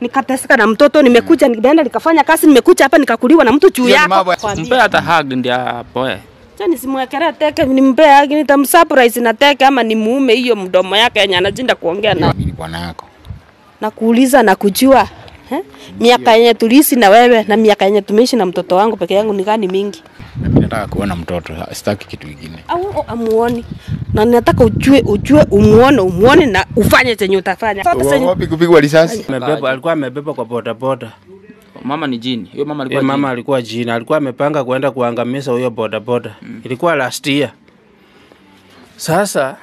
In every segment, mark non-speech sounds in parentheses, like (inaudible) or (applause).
nikateseka na mtoto, nimekuja mm. nikaenda nikafanya kazi, nimekuja hapa nikakuliwa na mtu juu yako. Mpe hata hug ndio apoe. Cha nisimwekelea teke, nimpe hug, nitamsurprise na teke ama nimuume hiyo mdomo yake yenye anajinda kuongea na Mimi bwana yako. Nakuuliza na kujua. Eh? Miaka yenye tulisi na wewe na miaka yenye tumeishi na mtoto wangu peke yangu ni gani mingi? mimi nataka kuona mtoto, sitaki kitu kingine. Au amuone na nataka ujue, ujue umuone, umuone na ufanye chenye utafanya. Wapi kupigwa risasi? Amebeba, alikuwa amebeba kwa boda boda. Mama ni jini. Hiyo mama alikuwa mama alikuwa jini. Alikuwa amepanga kuenda kuangamiza huyo boda boda. Mm. Ilikuwa last year. Sasa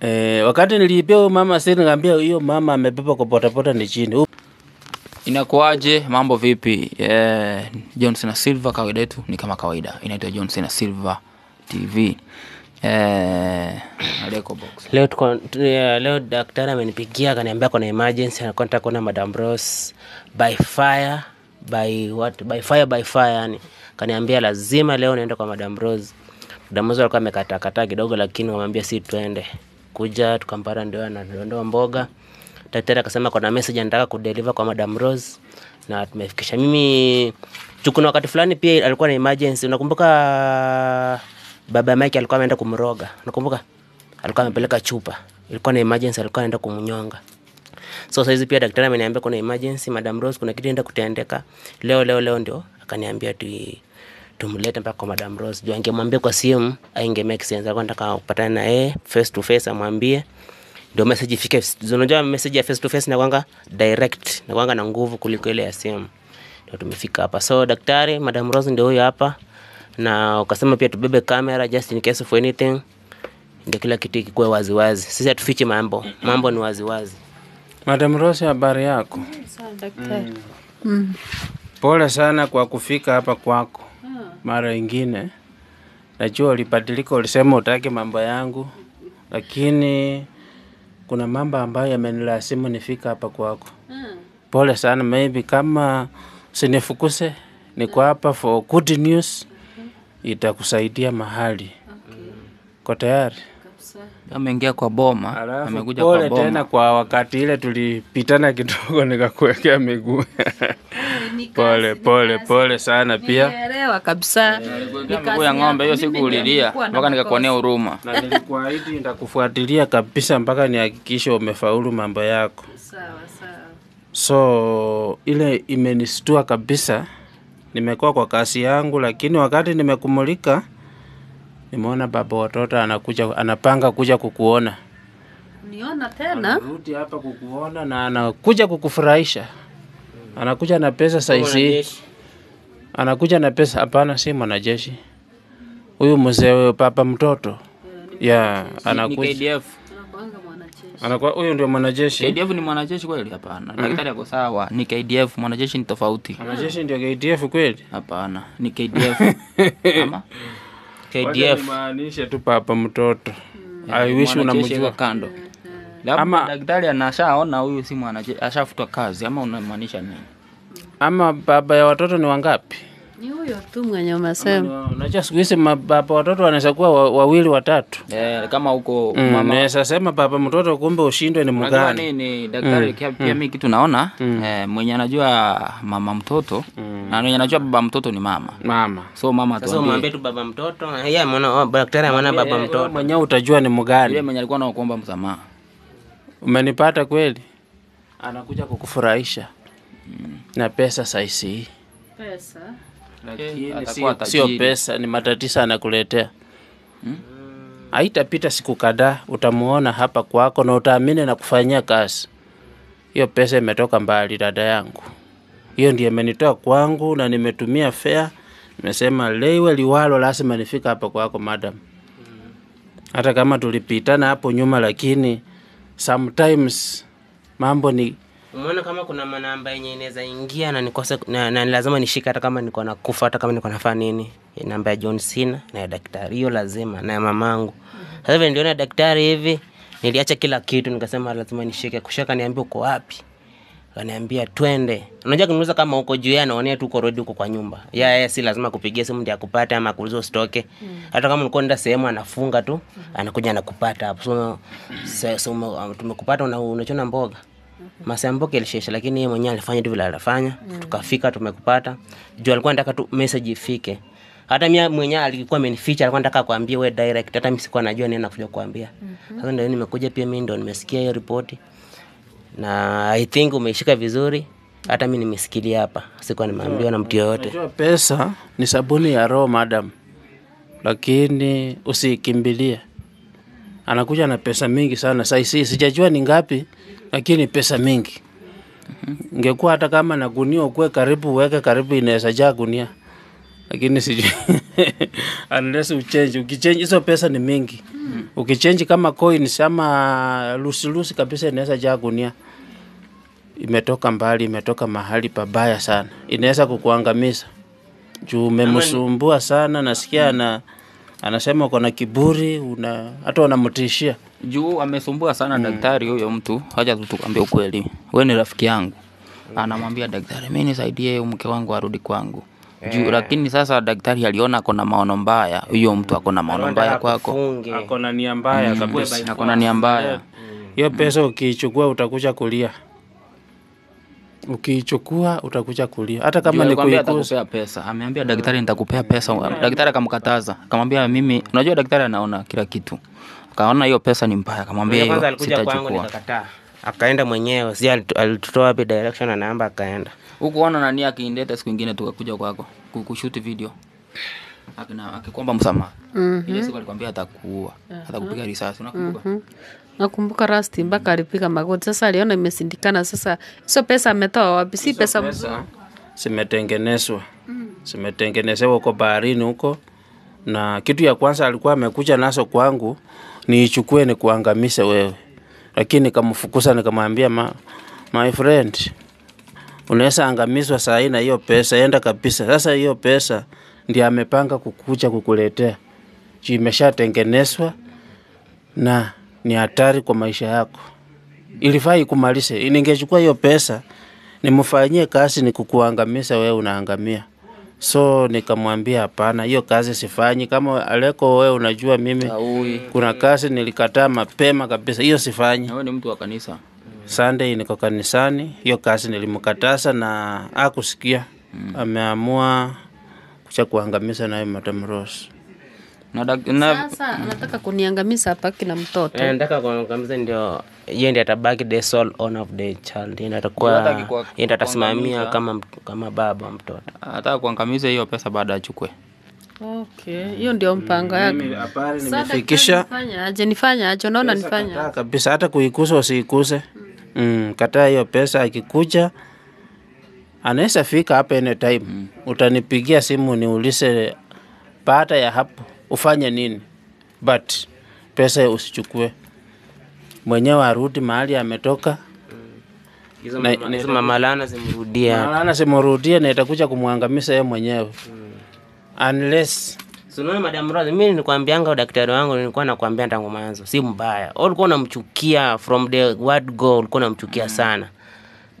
eh, wakati nilipewa mama sasa, nikamwambia huyo mama amebeba kwa boda boda ni jini. Inakuaje, mambo vipi? yeah. Johnson na silve kawaida yetu ni kama kawaida, inaitwa Johnson na silve TV. leo tuko, leo daktari amenipigia akaniambia kona emergency anakwenda kuona madambros by fire by what by fire by fire, yani kaniambia lazima leo naenda kwa madambros Rose. alikuwa amekatakataa kidogo, lakini wamwambia si tuende kuja, tukampata ndio anadondoa mboga Daktari akasema kuna message anataka kudeliver kwa Madam Rose na tumefikisha. Mimi chukuna wakati fulani pia alikuwa na emergency. Unakumbuka baba Mike alikuwa ameenda kumroga, unakumbuka? Alikuwa amepeleka chupa, ilikuwa na emergency, alikuwa anaenda kumnyonga. So saizi pia daktari ameniambia kuna emergency, Madam Rose, kuna kitu inaenda kutendeka leo leo leo, ndio akaniambia tu tumlete mpaka kwa Madam Rose. Jo, angemwambia kwa simu ainge make sense, alikuwa anataka kupatana na yeye face to face, amwambie ndio message ifike. Unajua message ya face to face nakwanga direct, nakwanga na nguvu kuliko ile ya simu. Ndio tumefika hapa. So daktari, Madam Rose ndio huyo hapa, na ukasema pia tubebe kamera just in case of anything, ndio kila kitu kikuwe wazi wazi Sisi hatufichi mambo, mambo ni wazi wazi Madam Rose, habari yako? Mm. Pole sana kwa kufika hapa kwako mara ingine. Najua ulibadilika, ulisema utaki mambo yangu, lakini kuna mambo ambayo yamenilazimu nifika hapa kwako. Mm. Pole sana, maybe kama sinifukuse niko mm. hapa for good news mm-hmm. itakusaidia mahali. Okay. Ko tayari? ameingia kwa boma, amekuja kwa boma. Tena kwa wakati ile tulipitana kidogo, nikakuwekea miguu (laughs) Pole pole pole sana pia. Nielewa kabisa. Eh, Miguu ya ng'ombe hiyo siku ulilia mpaka nikakuonea huruma. Na nilikuahidi nitakufuatilia kabisa mpaka nihakikishe umefaulu mambo yako. Sawa sawa. So ile imenistua kabisa. Nimekuwa kwa kasi yangu, lakini wakati nimekumulika nimeona baba watoto anakuja, anapanga kuja kukuona Niona tena, anarudi hapa kukuona na anakuja kukufurahisha anakuja na pesa saizi, anakuja na pesa. Hapana, si mwanajeshi huyu mzee, papa mtoto ya anakuja anakuwa huyu ndio mwanajeshi. KDF ni mwanajeshi kweli? Hapana. Mm-hmm. Daktari ako sawa, ni KDF. Mwanajeshi ni tofauti. Mwanajeshi ndio KDF kweli? Hapana, ni KDF. (laughs) Ama KDF maanisha tu papa mtoto. Mm. I wish unamjua kando labda ama, daktari anashaona huyu simu mwanajeshi, ashafutwa kazi, ama unamaanisha nini? Ama baba ya watoto ni wangapi? Ni huyo tu mwenye umesema. Unajua siku hizi baba watoto wanaweza kuwa wawili watatu. Yeah, kama huko mm, mama. Naweza sema baba mtoto kumbe ushindwe ni mgani. Nini daktari mm, kia, pia mm. mimi mm. kitu naona mm. eh, mwenye anajua mama mtoto mm. na mwenye anajua baba mtoto ni mama. Mama. So mama tu. Sasa umwambie tu baba mtoto, eh, yeye yeah, mwana oh, daktari mwana baba eh, mtoto. mwenye utajua ni mgani. yeye mwenye alikuwa anakuomba msamaha. Umenipata kweli? Anakuja kukufurahisha mm. na pesa saisi hii pesa. Lakini sio, sio pesa, ni matatizo anakuletea mm. Haitapita siku kadhaa utamuona hapa kwako na utaamini na kufanyia kazi. Hiyo pesa imetoka mbali, dada yangu. Hiyo ndiye amenitoa kwangu na nimetumia fea, nimesema leiwe liwalo, lazima nifika hapa kwako madam, hata kama tulipitana hapo nyuma, lakini sometimes mambo ni umeona kama kuna manamba yenye inaweza ingia na nikose na, na lazima nishike hata kama niko na kufa hata kama niko nafaa nini namba ya john sina na ya daktari hiyo lazima na ya mamangu sasa hivi niliona daktari hivi niliacha kila kitu nikasema lazima nishike kushaka niambie uko wapi Kaniambia twende. Unajua kuniuliza kama uko juu yeye anaonea tu uko road uko kwa nyumba. Ya yeye si lazima kupigia simu ndio akupate ama kuuliza usitoke. Mm. Hata kama ulikwenda sehemu anafunga tu, mm anakuja anakupata hapo. So, so, so tumekupata una, unachona mboga. Mm -hmm. Masaa ilishesha lakini yeye mwenyewe alifanya tu vile alifanya. Mm. Tukafika tumekupata. Juu alikuwa anataka tu message ifike. Hata mimi mwenyewe alikuwa amenificha, alikuwa anataka kuambia wewe direct, hata mimi sikuwa najua nini nakuja kuambia. Mm -hmm. Sasa ndio nimekuja pia mimi ndio nimesikia hiyo ripoti na I think umeishika vizuri hata mi nimesikilia hapa, sikuwa nimeambiwa na mtu yoyote. Pesa ni sabuni ya roho madam, lakini usikimbilie. Anakuja na pesa mingi sana saisi, sijajua ni ngapi, lakini pesa mingi. ngekuwa hata kama na gunia ukue karibu uweke karibu, inaweza jaa gunia lakini sijui (laughs) unless uchange. Ukichange hizo pesa ni mingi mm. Ukichange kama coins ama lusilusi kabisa, inaweza jaa gunia, imetoka mbali, imetoka mahali pabaya sana, inaweza kukuangamiza juu umemsumbua sana. Nasikia ana anasema uko na kiburi, una hata unamtishia juu amesumbua sana mm. Daktari huyo mtu, haja tu ukweli, wewe ni rafiki yangu, mm. anamwambia daktari, mimi nisaidie mke wangu arudi kwangu juu, eh. lakini sasa daktari aliona ako maono mbaya, huyo mtu akona na maono mbaya kwako, ako na nia mbaya mm. kabisa, ako na nia mbaya. Eh. Hiyo pesa ukiichukua utakuja kulia, ukiichukua utakuja kulia. Hata kama nitakupea pesa, ameambia daktari nitakupea pesa, daktari akamkataza, akamwambia mimi, unajua daktari anaona kila kitu, akaona hiyo pesa ni mbaya, akamwambia hiyo sitachukua, akaenda mwenyewe, si alitutoa wapi direction, na namba akaenda Ukuona nani akinileta siku ingine tukakuja kwako kushuti video akikwamba msamaha mm -hmm. ile siku alikwambia atakuua yeah. atakupiga risasi unakumbuka mm -hmm. nakumbuka rasti mpaka mm -hmm. alipiga magoti sasa aliona imesindikana sasa hizo pesa ametoa wapi si pesa mzuri zimetengenezwa mm. zimetengenezewa huko baharini huko na kitu ya kwanza alikuwa amekuja nazo kwangu niichukue nikuangamize wewe lakini nikamfukuza nikamwambia ma, my friend unaweza angamizwa saa hii na hiyo pesa, enda kabisa. Sasa hiyo pesa ndio amepanga kukuja kukuletea, juu imeshatengenezwa na ni hatari kwa maisha yako. Ilifaa ikumalize. Ningechukua hiyo pesa nimfanyie kazi, ni kukuangamiza wewe, unaangamia. So nikamwambia hapana, hiyo kazi sifanyi. Kama Aleko wewe unajua mimi Taui. kuna kazi nilikataa mapema kabisa, hiyo sifanyi. wewe ni mtu wa kanisa? Sunday niko kanisani. Hiyo kazi nilimkatasa na akusikia mm. Ameamua kucha kuangamiza nayo Madam Rose. Na, na, Sasa anataka kuniangamiza hapaki na mtoto. Eh, nataka kuangamiza ndio yeye ndiye atabaki the sole owner of the child. Yeye atakuwa yeye atasimamia kama kama baba mtoto. Anataka ah, kuangamiza hiyo pesa baada achukue. Okay, hiyo ndio mm, mpango yake. Mimi hapa nimefikisha. Nifanya aje? Nifanya aje? Unaona nifanya kabisa, hata kuikusa usikuse. Mm. Mm, kataa hiyo pesa, akikuja anaweza fika hapa any time mm. Utanipigia simu niulize baada ya hapo ufanye nini, but pesa usichukue, mwenyewe arudi mahali ametoka. Malana simrudie, malana simrudie na itakuja kumwangamiza yeye mwenyewe mm. unless Sunona Madam Rose, mimi nilikwambianga daktari wangu nilikuwa nakwambia tangu mwanzo, si mbaya. Wewe ulikuwa unamchukia from the word go, ulikuwa unamchukia mm. sana.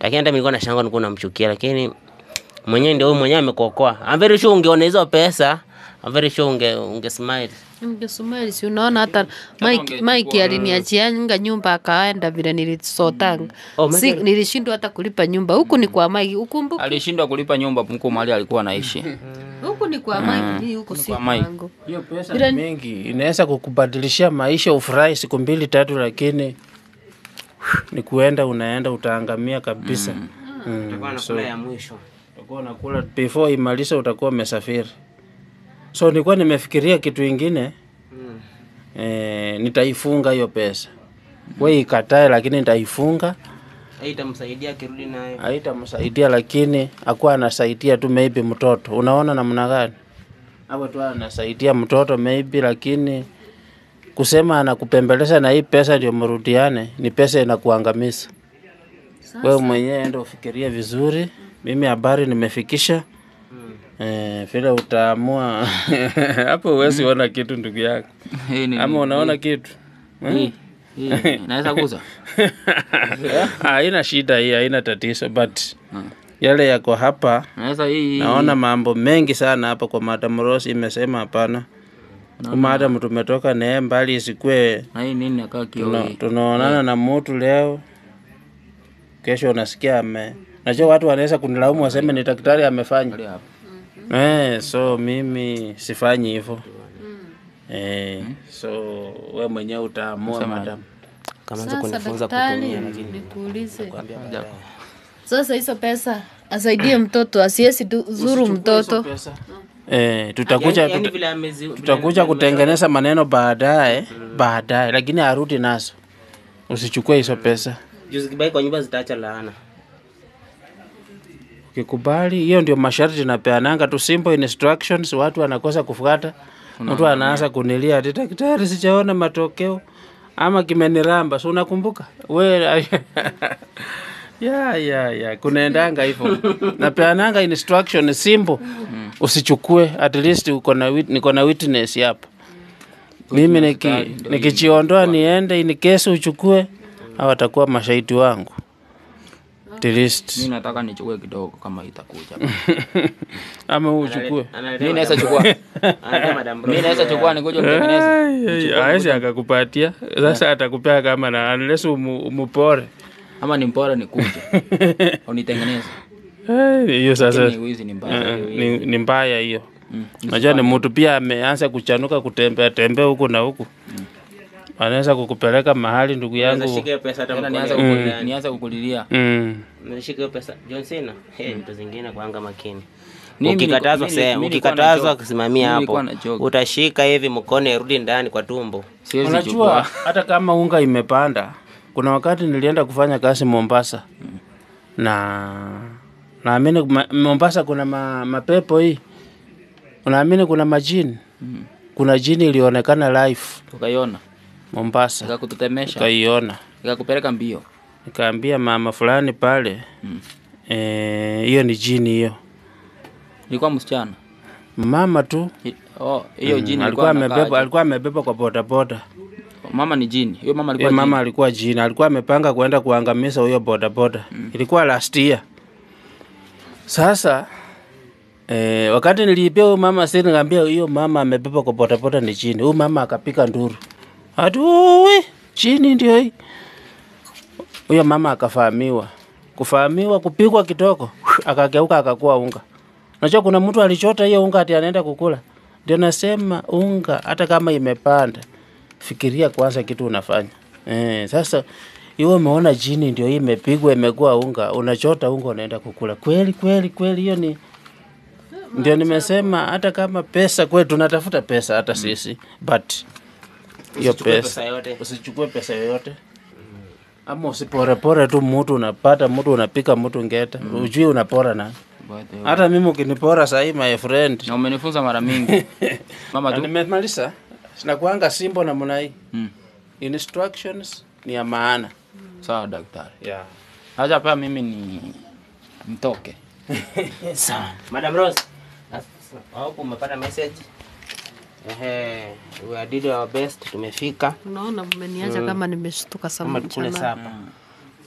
Lakini hata nilikuwa nashangaa nilikuwa unamchukia lakini mwenyewe ndio huyo mwenyewe amekokoa. I'm very sure ungeona hizo pesa I'm very sure unge, unge smile. Unge smile, si unaona hata Mike, Mike aliniachianga nyumba akaenda vile nilisotanga. Oh, si, nilishindwa hata kulipa nyumba. Huku ni kwa Mike, ukumbuke. Alishindwa kulipa nyumba mko mahali alikuwa anaishi. (laughs) Huku ni kwa Mike, hii mm. huko si kwangu. Hiyo pesa ni mengi, inaweza kukubadilishia maisha ufurahi siku mbili tatu, lakini ni kuenda unaenda utaangamia kabisa. Mm. Mm. Utakuwa so, ya mwisho. Utakuwa unakula before imalize utakuwa umesafiri. So nilikuwa nimefikiria kitu ingine mm. E, nitaifunga hiyo pesa mm. We ikatae, lakini nitaifunga. nayo, haitamsaidia lakini akuwa anasaidia tu maybe mtoto. Unaona namna gani? Hapo tu anasaidia mtoto maybe, lakini kusema anakupembeleza na hii pesa ndio mrudiane, ni pesa inakuangamiza wewe mwenyewe. Enda ufikirie vizuri. Mimi habari nimefikisha. Eh, utamua utaamua (laughs) hapo uwezi mm. ona kitu ndugu yako ama unaona kitu eh? (laughs) haina shida hii haina tatizo but ha. Ah. yale yako hapa naona mambo mengi sana hapa kwa madam Rose imesema hapana madam tumetoka naye mbali isikue tunaonana eh. na mutu leo kesho unasikia ame nacho watu wanaweza kunilaumu waseme ni daktari amefanya Eh, so mimi sifanyi hivyo. Mm. Eh, hmm? so we mwenyewe utaamua madam. Kama anza kunifunza kutumia lakini nikuulize. Sasa hizo pesa asaidie mtoto asiesi zuru mtoto. Mm. Eh, tutakuja yani, yani tutakuja kutengeneza mm. maneno baadaye baadaye, lakini arudi nazo, usichukue hizo pesa. Juzi kibai kwa nyumba zitaacha laana ukikubali, hiyo ndio masharti napeananga tu, simple instructions, watu wanakosa kufuata. Mtu anaanza kunilia ati daktari, sijaona matokeo ama kimeniramba. Si unakumbuka we (laughs) ya ya ya, kunaendanga hivyo napeananga instruction simple mm. Usichukue at least uko na niko na witness hapa mimi nikijiondoa niki niende in case uchukue, hawatakuwa mashahidi wangu terrorist. Mimi nataka nichukue kidogo kama itakuja. (laughs) Ama uchukue. Mimi (laughs) naweza chukua. Mimi naweza chukua nikuje mtengeneze. Aisha akakupatia. Sasa atakupea kama na unless umupore. Ama nimpore nikuje. (laughs) Unitengeneze. Hiyo sasa eh, ni mbaya hiyo. Najua mm, ni mtu pia ameanza kuchanuka kutembea tembea huku na huku anaweza kukupeleka mahali ndugu yangu, yaani nianza mm. kukulilia mm. nishike pesa John Cena. Hey, mtu mm. zingine kuanga makini Ukikatazwa sehemu, ukikatazwa kusimamia hapo, utashika hivi mkono irudi ndani kwa tumbo. Unajua, hata kama unga imepanda, kuna wakati nilienda kufanya kazi Mombasa na naamini Mombasa kuna ma, mapepo hii, unaamini kuna majini, kuna jini ilionekana live, ukaiona Mombasa, nikakutetemesha, nikaiona, nikakupeleka mbio, nikaambia mama fulani pale mm. Eh, hiyo mm. e, ni jini hiyo. Ilikuwa msichana mama tu oh, hiyo mm, jini alikuwa amebeba, alikuwa amebeba kwa bodaboda mama ni jini. Huyo mama alikuwa e, mama jini. alikuwa jini, alikuwa amepanga kuenda kuangamiza huyo boda. mm. ilikuwa last year. Sasa e, wakati nilipia huyo mama sasa, nikamwambia huyo mama amebeba kwa boda boda ni jini. Huyo mama akapika nduru Aduwe, chini ndio hii. Huyo mama akafahamiwa. Kufahamiwa kupigwa kitoko, akageuka akakuwa unga. Unajua kuna mtu alichota hiyo unga ati anaenda kukula. Ndio nasema unga hata kama imepanda, fikiria kwanza kitu unafanya. Eh, sasa iwe umeona jini ndio hii imepigwa imekuwa unga, unachota unga unaenda kukula. Kweli kweli kweli hiyo ni ndio nimesema hata kama pesa kwetu tunatafuta pesa hata sisi. But usichukue pesa yoyote ama usiporepore tu mutu unapata mutu unapika mutu ngeta mm. ujui unapora na uh, hata mimi ukinipora sahi my friend na umenifunza mara mingi (laughs) mama tu nimemaliza sinakuanga simbo na mnai mm. instructions ni ya maana mm. sawa daktari yeah. acha pa mimi ni mtoke (laughs) sawa madam rose hapo ah, umepata message Ehe, we are did our best, tumefika. Unaona mmeniacha mm. kama nimeshtuka sana mchana. Mm.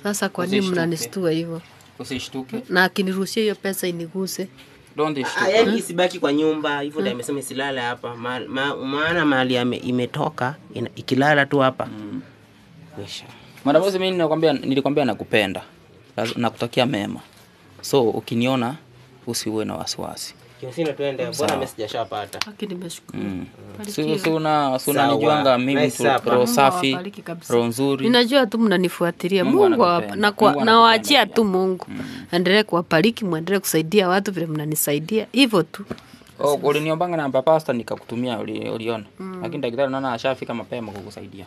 Sasa kwa nini mnanistua hivyo? Usishtuke. Na akinirushia hiyo pesa iniguse. Don't ishtuke. Ah, yaani Sibaki kwa nyumba, hivyo ndio amesema mm. isilale hapa. Maana mali imetoka ikilala tu hapa. Mm. Mara Mwanabosi, mimi ninakwambia, nilikwambia nakupenda, nakutakia mema, so ukiniona usiwe na wasiwasi kimsingi mm. ninajua tu mnanifuatilia. Mungu nawaachia tu Mungu aendelee mm. kuwapariki mwendelee kusaidia watu vile mnanisaidia, hivyo tu. Oh, uliniombanga namba pasta nikakutumia, uliona mm. Lakini daktari naona ashafika mapema kukusaidia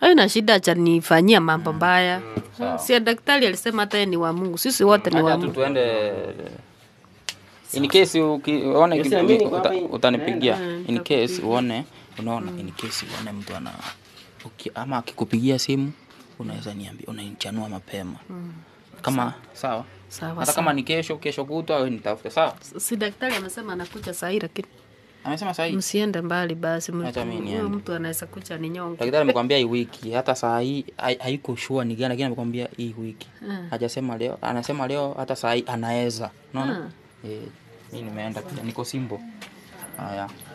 hayo na shida chanifanyia mambo mbaya. Mm, si daktari alisema hata ni wa Mungu, sisi wote ni wa Mungu. Tuende in case ukione utanipigia in case uone unaona in case uone mtu ana ama akikupigia simu unaweza niambia unanichanua mapema hmm. kama sawa sawa hata kama ni kesho kesho kutwa au nitafute sawa si daktari amesema anakuja saa hii lakini amesema saa hii msiende mbali basi mtu anaweza kucha ni nyongo daktari amekwambia hii wiki hata saa hii haiko sure ni gani lakini amekwambia hii wiki hmm. hajasema leo anasema leo hata saa hii anaweza unaona hmm. eh mimi nimeenda pia, niko Simbo. Haya.